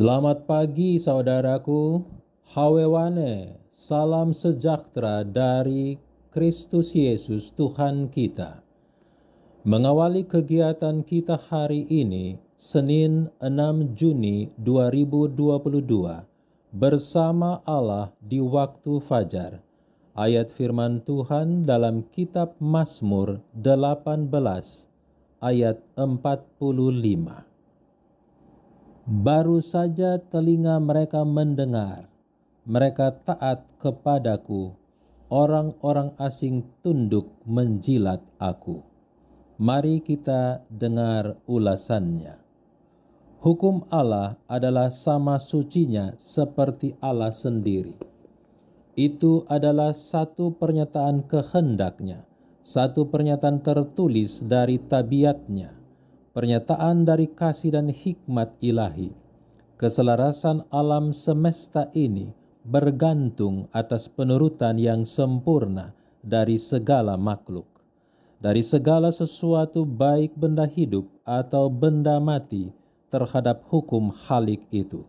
Selamat pagi saudaraku, Hawewane, salam sejahtera dari Kristus Yesus Tuhan kita. Mengawali kegiatan kita hari ini, Senin 6 Juni 2022, bersama Allah di waktu fajar. Ayat firman Tuhan dalam kitab Mazmur 18 ayat 45. Baru saja telinga mereka mendengar, mereka taat kepadaku. Orang-orang asing tunduk menjilat aku. Mari kita dengar ulasannya. Hukum Allah adalah sama sucinya seperti Allah sendiri. Itu adalah satu pernyataan kehendaknya, satu pernyataan tertulis dari tabiatnya pernyataan dari kasih dan hikmat ilahi. Keselarasan alam semesta ini bergantung atas penurutan yang sempurna dari segala makhluk. Dari segala sesuatu baik benda hidup atau benda mati terhadap hukum halik itu.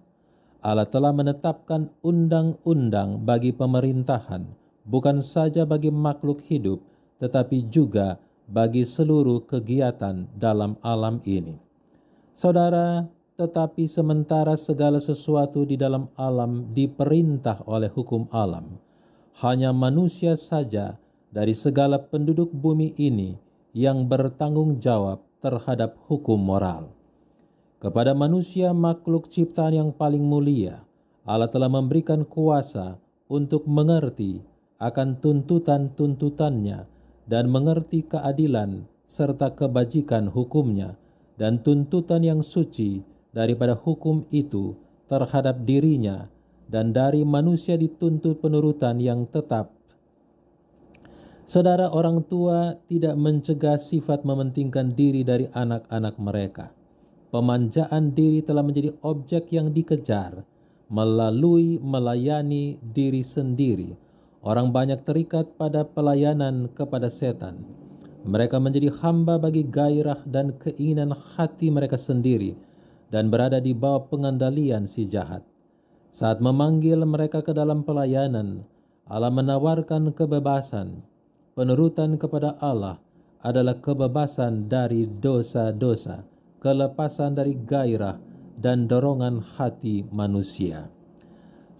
Allah telah menetapkan undang-undang bagi pemerintahan, bukan saja bagi makhluk hidup, tetapi juga bagi seluruh kegiatan dalam alam ini. Saudara, tetapi sementara segala sesuatu di dalam alam diperintah oleh hukum alam, hanya manusia saja dari segala penduduk bumi ini yang bertanggung jawab terhadap hukum moral. Kepada manusia, makhluk ciptaan yang paling mulia, Allah telah memberikan kuasa untuk mengerti akan tuntutan-tuntutannya dan mengerti keadilan serta kebajikan hukumnya dan tuntutan yang suci daripada hukum itu terhadap dirinya dan dari manusia dituntut penurutan yang tetap. Saudara orang tua tidak mencegah sifat mementingkan diri dari anak-anak mereka. Pemanjaan diri telah menjadi objek yang dikejar melalui melayani diri sendiri Orang banyak terikat pada pelayanan kepada setan. Mereka menjadi hamba bagi gairah dan keinginan hati mereka sendiri dan berada di bawah pengendalian si jahat. Saat memanggil mereka ke dalam pelayanan, Allah menawarkan kebebasan. Penurutan kepada Allah adalah kebebasan dari dosa-dosa, kelepasan dari gairah dan dorongan hati manusia.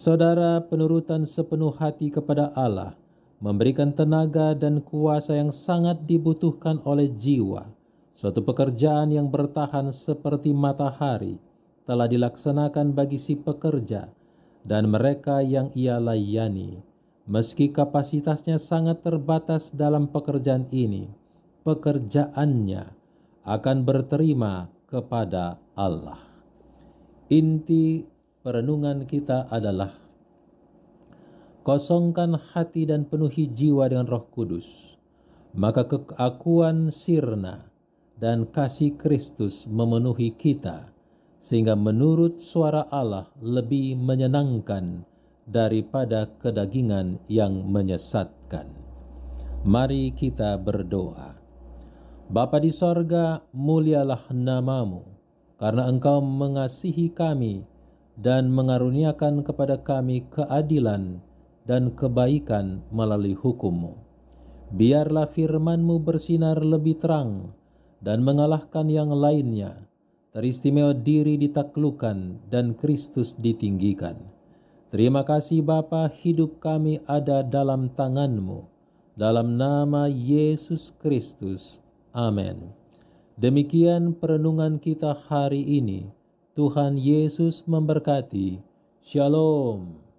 Saudara, penurutan sepenuh hati kepada Allah memberikan tenaga dan kuasa yang sangat dibutuhkan oleh jiwa. Suatu pekerjaan yang bertahan seperti matahari telah dilaksanakan bagi si pekerja dan mereka yang ia layani. Meski kapasitasnya sangat terbatas dalam pekerjaan ini, pekerjaannya akan berterima kepada Allah. Inti Perenungan kita adalah kosongkan hati dan penuhi jiwa dengan Roh Kudus, maka keakuan sirna dan kasih Kristus memenuhi kita, sehingga menurut suara Allah lebih menyenangkan daripada kedagingan yang menyesatkan. Mari kita berdoa. Bapa di sorga, mulialah namamu, karena engkau mengasihi kami dan mengaruniakan kepada kami keadilan dan kebaikan melalui hukummu. Biarlah firmanmu bersinar lebih terang dan mengalahkan yang lainnya, teristimewa diri ditaklukan dan Kristus ditinggikan. Terima kasih Bapa, hidup kami ada dalam tanganmu. Dalam nama Yesus Kristus. Amin. Demikian perenungan kita hari ini. Tuhan Yesus memberkati. Shalom.